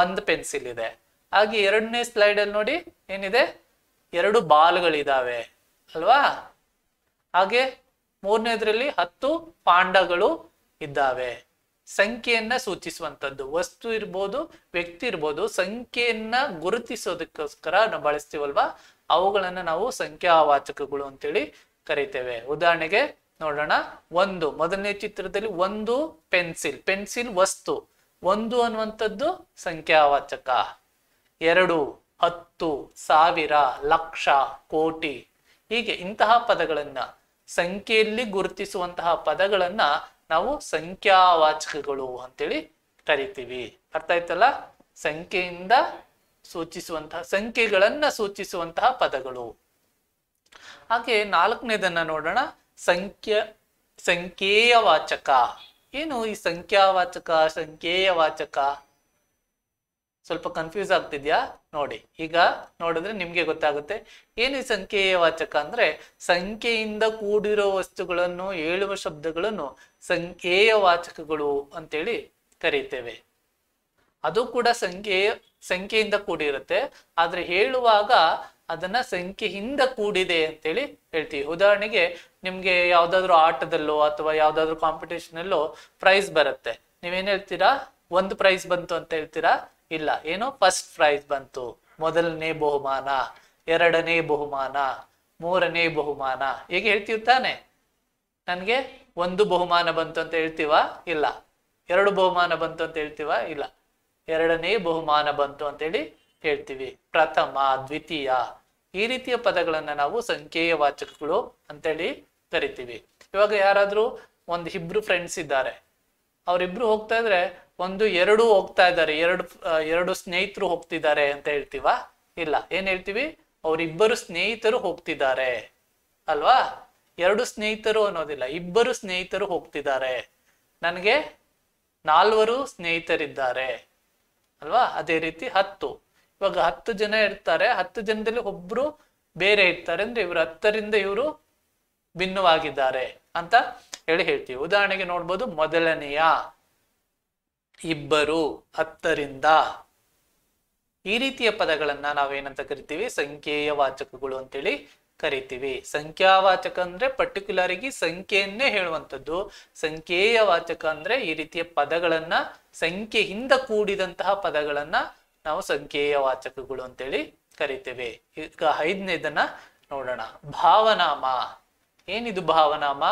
ಒಂದು ಪೆನ್ಸಿಲ್ ಇದೆ ಹಾಗೆ ಎರಡನೇ ಸ್ಲೈಡ್ ಅಲ್ಲಿ ನೋಡಿ ಏನಿದೆ ಎರಡು ಬಾಲ್ಗಳಿದಾವೆ ಅಲ್ವಾ ಹಾಗೆ ಮೂರನೇದ್ರಲ್ಲಿ ಹತ್ತು ಪಾಂಡಗಳು ಇದ್ದಾವೆ ಸಂಖ್ಯೆಯನ್ನ ಸೂಚಿಸುವಂತದ್ದು ವಸ್ತು ಇರ್ಬೋದು ವ್ಯಕ್ತಿ ಇರ್ಬೋದು ಸಂಖ್ಯೆಯನ್ನ ಗುರುತಿಸೋದಕ್ಕೋಸ್ಕರ ನಾವು ಬಳಸ್ತೀವಲ್ವಾ ಅವುಗಳನ್ನ ನಾವು ಸಂಖ್ಯಾವಾಚಕಗಳು ಅಂತೇಳಿ ಕರಿತೇವೆ ಉದಾಹರಣೆಗೆ ನೋಡೋಣ ಒಂದು ಮೊದಲನೇ ಚಿತ್ರದಲ್ಲಿ ಒಂದು ಪೆನ್ಸಿಲ್ ಪೆನ್ಸಿಲ್ ವಸ್ತು ಒಂದು ಅನ್ನುವಂಥದ್ದು ಸಂಖ್ಯಾವಾಚಕ ಎರಡು ಹತ್ತು ಸಾವಿರ ಲಕ್ಷ ಕೋಟಿ ಹೀಗೆ ಇಂತಹ ಪದಗಳನ್ನ ಸಂಖ್ಯೆಯಲ್ಲಿ ಗುರುತಿಸುವಂತಹ ಪದಗಳನ್ನ ನಾವು ಸಂಖ್ಯಾವಾಚಕಗಳು ಅಂತೇಳಿ ಕರಿತೀವಿ ಅರ್ಥ ಆಯ್ತಲ್ಲ ಸಂಖ್ಯೆಯಿಂದ ಸೂಚಿಸುವಂತಹ ಸಂಖ್ಯೆಗಳನ್ನ ಸೂಚಿಸುವಂತಹ ಪದಗಳು ಹಾಗೆ ನಾಲ್ಕನೇದನ್ನ ನೋಡೋಣ ಸಂಖ್ಯ ವಾಚಕ ಏನು ಈ ಸಂಖ್ಯಾವಾಚಕ ವಾಚಕ ಸ್ವಲ್ಪ ಕನ್ಫ್ಯೂಸ್ ಆಗ್ತಿದ್ಯಾ ನೋಡಿ ಈಗ ನೋಡಿದ್ರೆ ನಿಮ್ಗೆ ಗೊತ್ತಾಗುತ್ತೆ ಏನು ಈ ವಾಚಕ ಅಂದ್ರೆ ಸಂಖ್ಯೆಯಿಂದ ಕೂಡಿರೋ ವಸ್ತುಗಳನ್ನು ಹೇಳುವ ಶಬ್ದಗಳನ್ನು ವಾಚಕಗಳು ಅಂತೇಳಿ ಕರೀತೇವೆ ಅದು ಕೂಡ ಸಂಖ್ಯೆ ಸಂಖ್ಯೆಯಿಂದ ಕೂಡಿರುತ್ತೆ ಆದ್ರೆ ಹೇಳುವಾಗ ಅದನ್ನ ಸಂಖ್ಯೆಯಿಂದ ಕೂಡಿದೆ ಅಂತೇಳಿ ಹೇಳ್ತೀವಿ ಉದಾಹರಣೆಗೆ ನಿಮ್ಗೆ ಯಾವ್ದಾದ್ರು ಆಟದಲ್ಲೋ ಅಥವಾ ಯಾವ್ದಾದ್ರು ಕಾಂಪಿಟೇಷನಲ್ಲೋ ಅಲ್ಲೋ ಪ್ರೈಸ್ ಬರುತ್ತೆ ನೀವೇನ್ ಹೇಳ್ತೀರಾ ಒಂದು ಪ್ರೈಸ್ ಬಂತು ಅಂತ ಹೇಳ್ತೀರಾ ಇಲ್ಲ ಏನೋ ಫಸ್ಟ್ ಪ್ರೈಸ್ ಬಂತು ಮೊದಲನೇ ಬಹುಮಾನ ಎರಡನೇ ಬಹುಮಾನ ಮೂರನೇ ಬಹುಮಾನ ಹೇಗೆ ಹೇಳ್ತೀವಿ ತಾನೆ ನನ್ಗೆ ಒಂದು ಬಹುಮಾನ ಬಂತು ಅಂತ ಹೇಳ್ತೀವ ಇಲ್ಲ ಎರಡು ಬಹುಮಾನ ಬಂತು ಅಂತ ಹೇಳ್ತೀವ ಇಲ್ಲ ಎರಡನೇ ಬಹುಮಾನ ಬಂತು ಅಂತೇಳಿ ಹೇಳ್ತೀವಿ ಪ್ರಥಮ ದ್ವಿತೀಯ ಈ ರೀತಿಯ ಪದಗಳನ್ನು ನಾವು ಸಂಖ್ಯೆಯ ವಾಚಕಗಳು ಅಂತೇಳಿ ಕರಿತೀವಿ ಇವಾಗ ಯಾರಾದರೂ ಒಂದು ಇಬ್ರು ಫ್ರೆಂಡ್ಸ್ ಇದ್ದಾರೆ ಅವರಿಬ್ರು ಹೋಗ್ತಾ ಇದ್ರೆ ಒಂದು ಎರಡು ಹೋಗ್ತಾ ಇದ್ದಾರೆ ಎರಡು ಎರಡು ಸ್ನೇಹಿತರು ಹೋಗ್ತಿದ್ದಾರೆ ಅಂತ ಹೇಳ್ತೀವ ಇಲ್ಲ ಏನ್ ಹೇಳ್ತೀವಿ ಅವರಿಬ್ಬರು ಸ್ನೇಹಿತರು ಹೋಗ್ತಿದ್ದಾರೆ ಅಲ್ವಾ ಎರಡು ಸ್ನೇಹಿತರು ಅನ್ನೋದಿಲ್ಲ ಇಬ್ಬರು ಸ್ನೇಹಿತರು ಹೋಗ್ತಿದ್ದಾರೆ ನನಗೆ ನಾಲ್ವರು ಸ್ನೇಹಿತರಿದ್ದಾರೆ ಅಲ್ವಾ ಅದೇ ರೀತಿ ಹತ್ತು ಇವಾಗ ಹತ್ತು ಜನ ಇರ್ತಾರೆ ಹತ್ತು ಜನದಲ್ಲಿ ಒಬ್ರು ಬೇರೆ ಇರ್ತಾರೆ ಅಂದ್ರೆ ಇವ್ರು ಹತ್ತರಿಂದ ಇವರು ಭಿನ್ನವಾಗಿದ್ದಾರೆ ಅಂತ ಹೇಳಿ ಹೇಳ್ತೀವಿ ಉದಾಹರಣೆಗೆ ನೋಡ್ಬೋದು ಮೊದಲನೆಯ ಇಬ್ಬರು ಹತ್ತರಿಂದ ಈ ರೀತಿಯ ಪದಗಳನ್ನ ನಾವೇನಂತ ಕರಿತೀವಿ ಸಂಖ್ಯೆಯ ವಾಚಕಗಳು ಅಂತೇಳಿ ಕರಿತೀವಿ ವಾಚಕ ಅಂದ್ರೆ ಪರ್ಟಿಕ್ಯುಲರ್ ಆಗಿ ಸಂಖ್ಯೆಯನ್ನೇ ಹೇಳುವಂಥದ್ದು ಸಂಖ್ಯೆಯ ವಾಚಕ ಅಂದ್ರೆ ಈ ರೀತಿಯ ಪದಗಳನ್ನ ಸಂಖ್ಯೆಯಿಂದ ಕೂಡಿದಂತಹ ಪದಗಳನ್ನ ನಾವು ಸಂಖ್ಯೆಯ ವಾಚಕಗಳು ಅಂತೇಳಿ ಕರಿತೇವೆ ಈಗ ಐದನೇದನ್ನ ನೋಡೋಣ ಭಾವನಾಮ ಏನಿದು ಭಾವನಾಮ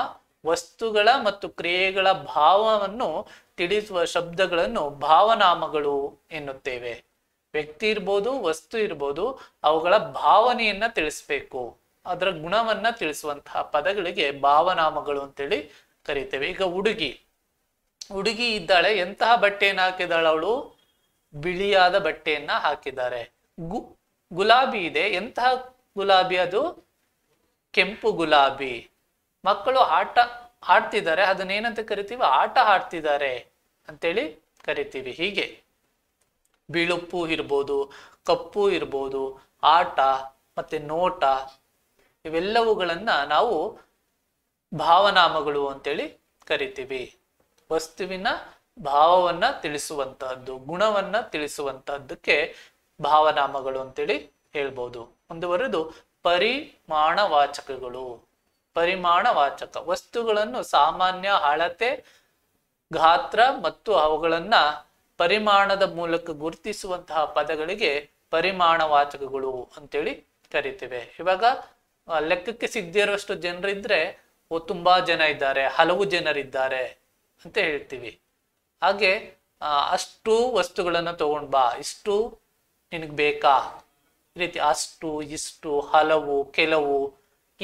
ವಸ್ತುಗಳ ಮತ್ತು ಕ್ರಿಯೆಗಳ ಭಾವವನ್ನು ತಿಳಿಸುವ ಶಬ್ದಗಳನ್ನು ಭಾವನಾಮಗಳು ಎನ್ನುತ್ತೇವೆ ವ್ಯಕ್ತಿ ಇರ್ಬೋದು ವಸ್ತು ಇರ್ಬೋದು ಅವುಗಳ ಭಾವನೆಯನ್ನ ತಿಳಿಸ್ಬೇಕು ಅದರ ಗುಣವನ್ನ ತಿಳಿಸುವಂತಹ ಪದಗಳಿಗೆ ಭಾವನಾಮಗಳು ಅಂತೇಳಿ ಕರೀತೇವೆ ಈಗ ಹುಡುಗಿ ಹುಡುಗಿ ಇದ್ದಾಳೆ ಎಂತಹ ಬಟ್ಟೆಯನ್ನು ಹಾಕಿದಾಳೆ ಅವಳು ಬಿಳಿಯಾದ ಬಟ್ಟೆಯನ್ನ ಹಾಕಿದ್ದಾರೆ ಗು ಗುಲಾಬಿ ಇದೆ ಎಂತಹ ಗುಲಾಬಿ ಅದು ಕೆಂಪು ಗುಲಾಬಿ ಮಕ್ಕಳು ಆಟ ಆಡ್ತಿದ್ದಾರೆ ಅದನ್ನೇನಂತ ಕರಿತೀವಿ ಆಟ ಆಡ್ತಿದ್ದಾರೆ ಅಂತೇಳಿ ಕರಿತೀವಿ ಹೀಗೆ ಬಿಳುಪ್ಪು ಇರ್ಬೋದು ಕಪ್ಪು ಇರ್ಬೋದು ಆಟ ಮತ್ತೆ ನೋಟ ಇವೆಲ್ಲವುಗಳನ್ನ ನಾವು ಭಾವನಾಮಗಳು ಅಂತೇಳಿ ಕರಿತೀವಿ ವಸ್ತುವಿನ ಭಾವವನ್ನ ತಿಳಿಸುವಂತಹದ್ದು ಗುಣವನ್ನ ತಿಳಿಸುವಂತಹದ್ದಕ್ಕೆ ಭಾವನಾಮಗಳು ಅಂತೇಳಿ ಹೇಳ್ಬೋದು ಮುಂದುವರೆದು ಪರಿಮಾಣ ಪರಿಮಾಣವಾಚಕ ವಸ್ತುಗಳನ್ನು ಸಾಮಾನ್ಯ ಅಳತೆ ಗಾತ್ರ ಮತ್ತು ಅವುಗಳನ್ನ ಪರಿಮಾಣದ ಮೂಲಕ ಗುರುತಿಸುವಂತಹ ಪದಗಳಿಗೆ ಪರಿಮಾಣವಾಚಕಗಳು ಅಂತೇಳಿ ಕರಿತೇವೆ ಇವಾಗ ಲೆಕ್ಕಕ್ಕೆ ಸಿಗದಿರುವಷ್ಟು ಜನರಿದ್ರೆ ಓ ತುಂಬಾ ಜನ ಇದ್ದಾರೆ ಹಲವು ಜನರಿದ್ದಾರೆ ಅಂತ ಹೇಳ್ತೀವಿ ಹಾಗೆ ಅಷ್ಟು ವಸ್ತುಗಳನ್ನು ತಗೊಂಡ್ ಬಾ ಇಷ್ಟು ನಿನಗೆ ಬೇಕಾ ಈ ರೀತಿ ಅಷ್ಟು ಇಷ್ಟು ಹಲವು ಕೆಲವು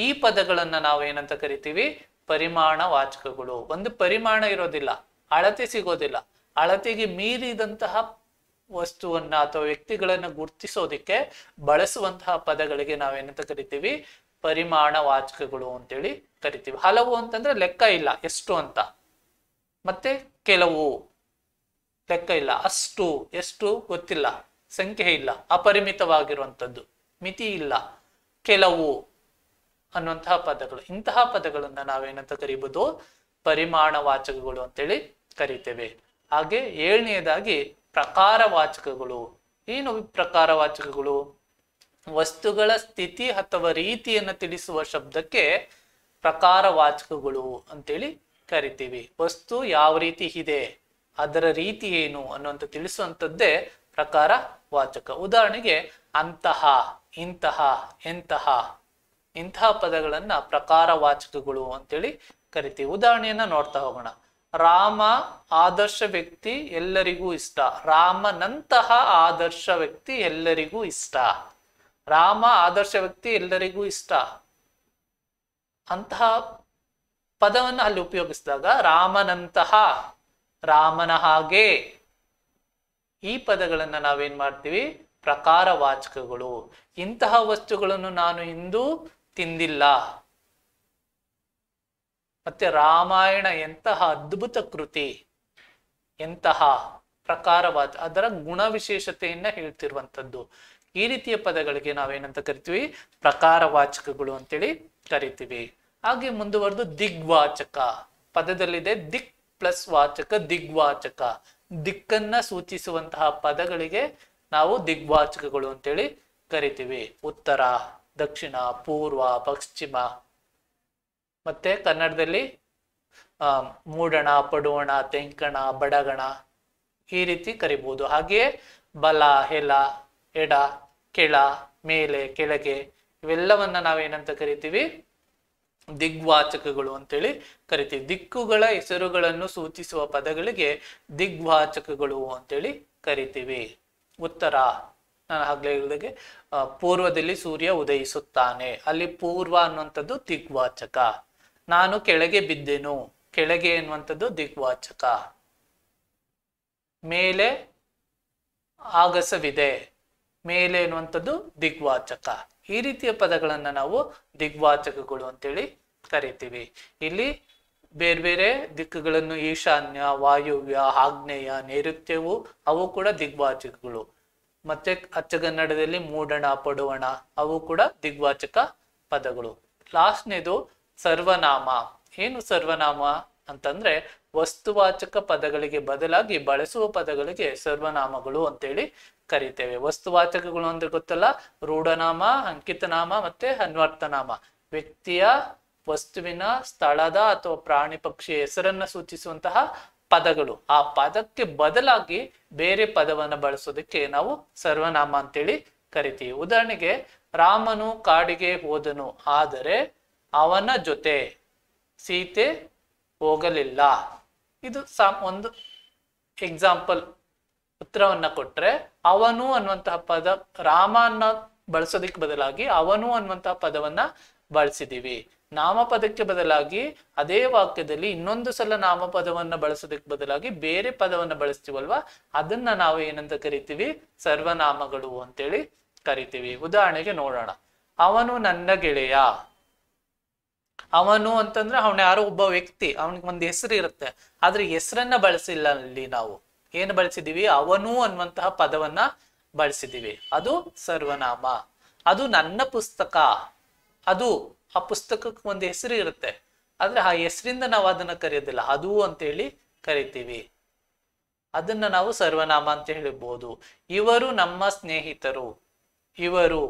ಈ ಪದಗಳನ್ನು ನಾವು ಏನಂತ ಕರಿತೀವಿ ಪರಿಮಾಣ ವಾಚಕಗಳು ಒಂದು ಪರಿಮಾಣ ಇರೋದಿಲ್ಲ ಅಳತೆ ಸಿಗೋದಿಲ್ಲ ಅಳತೆಗೆ ಮೀರಿದಂತಹ ವಸ್ತುವನ್ನ ಅಥವಾ ವ್ಯಕ್ತಿಗಳನ್ನ ಗುರ್ತಿಸೋದಿಕ್ಕೆ ಬಳಸುವಂತಹ ಪದಗಳಿಗೆ ನಾವೇನಂತ ಕರಿತೀವಿ ಪರಿಮಾಣ ವಾಚಕಗಳು ಅಂತೇಳಿ ಕರಿತೀವಿ ಹಲವು ಅಂತಂದ್ರೆ ಲೆಕ್ಕ ಇಲ್ಲ ಎಷ್ಟು ಅಂತ ಮತ್ತೆ ಕೆಲವು ಲೆಕ್ಕ ಇಲ್ಲ ಅಷ್ಟು ಎಷ್ಟು ಗೊತ್ತಿಲ್ಲ ಸಂಖ್ಯೆ ಇಲ್ಲ ಅಪರಿಮಿತವಾಗಿರುವಂಥದ್ದು ಮಿತಿ ಇಲ್ಲ ಕೆಲವು ಅನ್ನುವಂತಹ ಪದಗಳು ಇಂತಹ ಪದಗಳನ್ನ ನಾವೇನಂತ ಪರಿಮಾಣ ವಾಚಕಗಳು ಅಂತೇಳಿ ಕರಿತೇವೆ ಹಾಗೆ ಏಳನೆಯದಾಗಿ ಪ್ರಕಾರ ವಾಚಕಗಳು ಏನು ಪ್ರಕಾರ ವಾಚಕಗಳು ವಸ್ತುಗಳ ಸ್ಥಿತಿ ಅಥವಾ ರೀತಿಯನ್ನು ತಿಳಿಸುವ ಶಬ್ದಕ್ಕೆ ಪ್ರಕಾರ ವಾಚಕಗಳು ಅಂತೇಳಿ ಕರಿತೀವಿ ವಸ್ತು ಯಾವ ರೀತಿ ಇದೆ ಅದರ ರೀತಿ ಏನು ಅನ್ನುವಂಥ ತಿಳಿಸುವಂಥದ್ದೇ ಪ್ರಕಾರ ವಾಚಕ ಉದಾಹರಣೆಗೆ ಅಂತಹ ಇಂತಹ ಎಂತಹ ಇಂತಹ ಪದಗಳನ್ನ ಪ್ರಕಾರ ವಾಚಕಗಳು ಅಂತೇಳಿ ಕರಿತೀವಿ ಉದಾಹರಣೆಯನ್ನ ನೋಡ್ತಾ ಹೋಗೋಣ ರಾಮ ಆದರ್ಶ ವ್ಯಕ್ತಿ ಎಲ್ಲರಿಗೂ ಇಷ್ಟ ರಾಮನಂತಹ ಆದರ್ಶ ವ್ಯಕ್ತಿ ಎಲ್ಲರಿಗೂ ಇಷ್ಟ ರಾಮ ಆದರ್ಶ ವ್ಯಕ್ತಿ ಎಲ್ಲರಿಗೂ ಇಷ್ಟ ಅಂತಹ ಪದವನ್ನು ಅಲ್ಲಿ ಉಪಯೋಗಿಸಿದಾಗ ರಾಮನಂತಹ ರಾಮನ ಹಾಗೆ ಈ ಪದಗಳನ್ನು ನಾವೇನ್ ಮಾಡ್ತೀವಿ ಪ್ರಕಾರ ವಾಚಕಗಳು ಇಂತಹ ವಸ್ತುಗಳನ್ನು ನಾನು ಇಂದು ತಿಂದಿಲ್ಲ ಮತ್ತೆ ರಾಮಾಯಣ ಎಂತಹ ಅದ್ಭುತ ಕೃತಿ ಎಂತಹ ಪ್ರಕಾರವಾದ ಅದರ ಗುಣ ವಿಶೇಷತೆಯನ್ನ ಹೇಳ್ತಿರುವಂಥದ್ದು ಈ ರೀತಿಯ ಪದಗಳಿಗೆ ನಾವೇನಂತ ಕರಿತೀವಿ ಪ್ರಕಾರವಾಚಕಗಳು ಅಂತೇಳಿ ಕರಿತೀವಿ ಹಾಗೆ ಮುಂದುವರೆದು ದಿಗ್ವಾಚಕ ಪದದಲ್ಲಿದೆ ದಿಕ್ ಪ್ಲಸ್ ವಾಚಕ ದಿಗ್ವಾಚಕ ದಿಕ್ಕನ್ನ ಸೂಚಿಸುವಂತಹ ಪದಗಳಿಗೆ ನಾವು ದಿಗ್ವಾಚಕಗಳು ಅಂತೇಳಿ ಕರಿತೀವಿ ಉತ್ತರ ದಕ್ಷಿಣ ಪೂರ್ವ ಪಶ್ಚಿಮ ಮತ್ತೆ ಕನ್ನಡದಲ್ಲಿ ಮೂಡಣ ಪಡುವಣ ತೆಂಕಣ ಬಡಗಣ ಈ ರೀತಿ ಕರಿಬಹುದು ಹಾಗೆಯೇ ಬಲ ಹೆಲ ಎಡ ಕೆಳ ಮೇಲೆ ಕೆಳಗೆ ಇವೆಲ್ಲವನ್ನ ನಾವೇನಂತ ಕರಿತೀವಿ ದಿಗ್ವಾಚಕಗಳು ಅಂತೇಳಿ ಕರಿತೀವಿ ದಿಕ್ಕುಗಳ ಹೆಸರುಗಳನ್ನು ಸೂಚಿಸುವ ಪದಗಳಿಗೆ ದಿಗ್ವಾಚಕಗಳು ಅಂತೇಳಿ ಕರಿತೀವಿ ಉತ್ತರ ನಾನು ಆಗ್ಲೇ ಹೇಳಿದಾಗೆ ಪೂರ್ವದಲ್ಲಿ ಸೂರ್ಯ ಉದಯಿಸುತ್ತಾನೆ ಅಲ್ಲಿ ಪೂರ್ವ ಅನ್ನುವಂಥದ್ದು ದಿಗ್ವಾಚಕ ನಾನು ಕೆಳಗೆ ಬಿದ್ದೆನು ಕೆಳಗೆ ಎನ್ನುವಂಥದ್ದು ದಿಗ್ವಾಚಕ ಮೇಲೆ ಆಗಸವಿದೆ ಮೇಲೆ ಎನ್ನುವಂಥದ್ದು ದಿಗ್ವಾಚಕ ಈ ರೀತಿಯ ಪದಗಳನ್ನು ನಾವು ದಿಗ್ವಾಚಕಗಳು ಅಂತೇಳಿ ಕರಿತೀವಿ ಇಲ್ಲಿ ಬೇರೆ ಬೇರೆ ದಿಕ್ಕುಗಳನ್ನು ಈಶಾನ್ಯ ವಾಯುವ್ಯ ಆಗ್ನೇಯ ನೈಋತ್ಯವು ಅವು ಕೂಡ ದಿಗ್ವಾಚಕಗಳು ಮತ್ತೆ ಅಚ್ಚಗನ್ನಡದಲ್ಲಿ ಮೂಡಣ ಪಡುವಣ ಅವು ಕೂಡ ದಿಗ್ವಾಚಕ ಪದಗಳು ಲಾಸ್ಟ್ನೇದು ಸರ್ವನಾಮ ಏನು ಸರ್ವನಾಮ ಅಂತಂದ್ರೆ ವಸ್ತುವಾಚಕ ಪದಗಳಿಗೆ ಬದಲಾಗಿ ಬಳಸುವ ಪದಗಳಿಗೆ ಸರ್ವನಾಮಗಳು ಅಂತೇಳಿ ಕರಿತೇವೆ ವಸ್ತುವಾಚಕಗಳು ಅಂದ್ರೆ ಗೊತ್ತಲ್ಲ ರೂಢನಾಮ ಅಂಕಿತನಾಮ ಮತ್ತೆ ಅನ್ವರ್ಥನಾಮ ವ್ಯಕ್ತಿಯ ವಸ್ತುವಿನ ಸ್ಥಳದ ಅಥವಾ ಪ್ರಾಣಿ ಪಕ್ಷಿಯ ಹೆಸರನ್ನ ಸೂಚಿಸುವಂತಹ ಪದಗಳು ಆ ಪದಕ್ಕೆ ಬದಲಾಗಿ ಬೇರೆ ಪದವನ್ನು ಬಳಸೋದಕ್ಕೆ ನಾವು ಸರ್ವನಾಮ ಅಂತೇಳಿ ಕರಿತೀವಿ ಉದಾಹರಣೆಗೆ ರಾಮನು ಕಾಡಿಗೆ ಹೋದನು ಆದರೆ ಅವನ ಜೊತೆ ಸೀತೆ ಹೋಗಲಿಲ್ಲ ಇದು ಸಾಮ್ ಒಂದು ಎಕ್ಸಾಂಪಲ್ ಉತ್ತರವನ್ನ ಕೊಟ್ರೆ ಅವನು ಅನ್ನುವಂತಹ ಪದ ಅನ್ನ ಬಳಸೋದಕ್ಕೆ ಬದಲಾಗಿ ಅವನು ಅನ್ನುವಂತಹ ಪದವನ್ನ ಬಳಸಿದೀವಿ ನಾಮಪದಕ್ಕೆ ಬದಲಾಗಿ ಅದೇ ವಾಕ್ಯದಲ್ಲಿ ಇನ್ನೊಂದು ಸಲ ನಾಮಪದವನ್ನ ಬಳಸೋದಕ್ಕೆ ಬದಲಾಗಿ ಬೇರೆ ಪದವನ್ನ ಬಳಸ್ತೀವಲ್ವಾ ಅದನ್ನ ನಾವು ಏನಂತ ಕರಿತೀವಿ ಸರ್ವನಾಮಗಳು ಅಂತೇಳಿ ಕರಿತೀವಿ ಉದಾಹರಣೆಗೆ ನೋಡೋಣ ಅವನು ನನ್ನ ಗೆಳೆಯ ಅವನು ಅಂತಂದ್ರೆ ಅವನ ಯಾರೋ ಒಬ್ಬ ವ್ಯಕ್ತಿ ಅವನಿಗೆ ಒಂದು ಹೆಸರು ಇರುತ್ತೆ ಆದ್ರೆ ಹೆಸರನ್ನ ಬಳಸಿಲ್ಲ ಅಲ್ಲಿ ನಾವು ಏನು ಬಳಸಿದೀವಿ ಅವನು ಅನ್ನುವಂತಹ ಪದವನ್ನ ಬಳಸಿದೀವಿ ಅದು ಸರ್ವನಾಮ ಅದು ನನ್ನ ಪುಸ್ತಕ ಅದು ಆ ಪುಸ್ತಕಕ್ಕೆ ಒಂದು ಹೆಸರು ಇರುತ್ತೆ ಆದ್ರೆ ಆ ಹೆಸರಿಂದ ನಾವು ಅದನ್ನ ಕರೆಯೋದಿಲ್ಲ ಅದು ಹೇಳಿ ಕರಿತೀವಿ ಅದನ್ನ ನಾವು ಸರ್ವನಾಮ ಅಂತ ಹೇಳಬಹುದು ಇವರು ನಮ್ಮ ಸ್ನೇಹಿತರು ಇವರು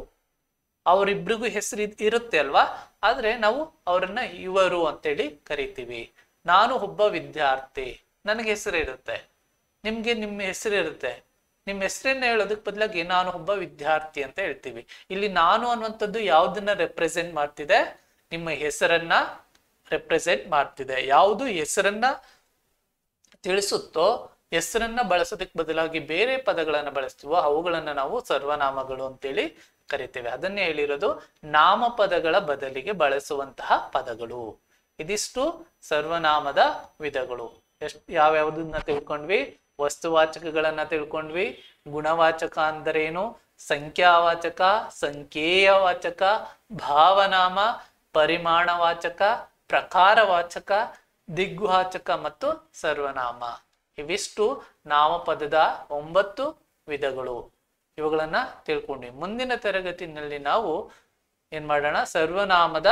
ಅವರಿಬ್ರಿಗೂ ಹೆಸರು ಇರುತ್ತೆ ಅಲ್ವಾ ಆದ್ರೆ ನಾವು ಅವರನ್ನ ಇವರು ಅಂತೇಳಿ ಕರಿತೀವಿ ನಾನು ಒಬ್ಬ ವಿದ್ಯಾರ್ಥಿ ನನಗೆ ಹೆಸರು ಇರುತ್ತೆ ನಿಮ್ಗೆ ನಿಮ್ಮ ಹೆಸರು ಇರುತ್ತೆ ನಿಮ್ಮ ಹೆಸರನ್ನ ಹೇಳೋದಕ್ ಬದಲಾಗಿ ನಾನು ಒಬ್ಬ ವಿದ್ಯಾರ್ಥಿ ಅಂತ ಹೇಳ್ತೀವಿ ಇಲ್ಲಿ ನಾನು ಅನ್ನುವಂಥದ್ದು ಯಾವ್ದನ್ನ ರೆಪ್ರೆಸೆಂಟ್ ಮಾಡ್ತಿದೆ ನಿಮ್ಮ ಹೆಸರನ್ನ ರೆಪ್ರೆಸೆಂಟ್ ಮಾಡ್ತಿದೆ ಯಾವುದು ಹೆಸರನ್ನ ತಿಳಿಸುತ್ತೋ ಹೆಸರನ್ನ ಬಳಸೋದಕ್ಕೆ ಬದಲಾಗಿ ಬೇರೆ ಪದಗಳನ್ನ ಬಳಸ್ತೀವೋ ಅವುಗಳನ್ನ ನಾವು ಸರ್ವನಾಮಗಳು ಅಂತೇಳಿ ಕರಿತೇವೆ ಅದನ್ನೇ ಹೇಳಿರೋದು ನಾಮಪದಗಳ ಬದಲಿಗೆ ಬಳಸುವಂತಹ ಪದಗಳು ಇದಿಷ್ಟು ಸರ್ವನಾಮದ ವಿಧಗಳು ಎಷ್ಟು ಯಾವ್ಯಾವುದನ್ನ ತಿಳ್ಕೊಂಡ್ವಿ ವಸ್ತುವಾಚಕಗಳನ್ನ ತಿಳ್ಕೊಂಡ್ವಿ ಗುಣವಾಚಕ ಅಂದರೇನು ಸಂಖ್ಯಾವಾಚಕ ವಾಚಕ ಭಾವನಾಮ ಪರಿಮಾಣವಾಚಕ ಪ್ರಕಾರವಾಚಕ ದಿಗ್ವಾಚಕ ಮತ್ತು ಸರ್ವನಾಮ ಇವಿಷ್ಟು ನಾಮಪದದ ಒಂಬತ್ತು ವಿಧಗಳು ಇವುಗಳನ್ನ ತಿಳ್ಕೊಂಡ್ವಿ ಮುಂದಿನ ತರಗತಿನಲ್ಲಿ ನಾವು ಏನ್ ಮಾಡೋಣ ಸರ್ವನಾಮದ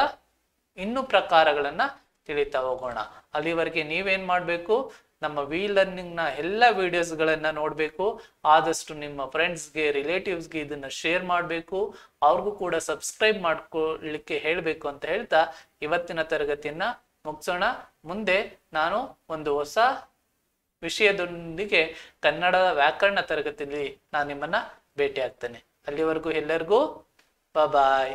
ಇನ್ನು ಪ್ರಕಾರಗಳನ್ನ ತಿಳಿತಾ ಹೋಗೋಣ ಅಲ್ಲಿವರೆಗೆ ನೀವೇನ್ ಮಾಡ್ಬೇಕು ನಮ್ಮ ವಿ ಲರ್ನಿಂಗ್ ನ ಎಲ್ಲ ವಿಡಿಯೋಸ್ಗಳನ್ನ ನೋಡ್ಬೇಕು ಆದಷ್ಟು ನಿಮ್ಮ ಫ್ರೆಂಡ್ಸ್ಗೆ ರಿಲೇಟಿವ್ಸ್ಗೆ ಇದನ್ನ ಶೇರ್ ಮಾಡಬೇಕು ಅವ್ರಿಗೂ ಕೂಡ ಸಬ್ಸ್ಕ್ರೈಬ್ ಮಾಡ್ಕೊಳ್ಳಿಕ್ಕೆ ಹೇಳಬೇಕು ಅಂತ ಹೇಳ್ತಾ ಇವತ್ತಿನ ತರಗತಿಯನ್ನ ಮುಗಿಸೋಣ ಮುಂದೆ ನಾನು ಒಂದು ಹೊಸ ವಿಷಯದೊಂದಿಗೆ ಕನ್ನಡ ವ್ಯಾಕರಣ ತರಗತಿಯಲ್ಲಿ ನಾನು ನಿಮ್ಮನ್ನ ಭೇಟಿ ಆಗ್ತಾನೆ ಅಲ್ಲಿವರೆಗೂ ಎಲ್ಲರಿಗೂ ಬಾಯ್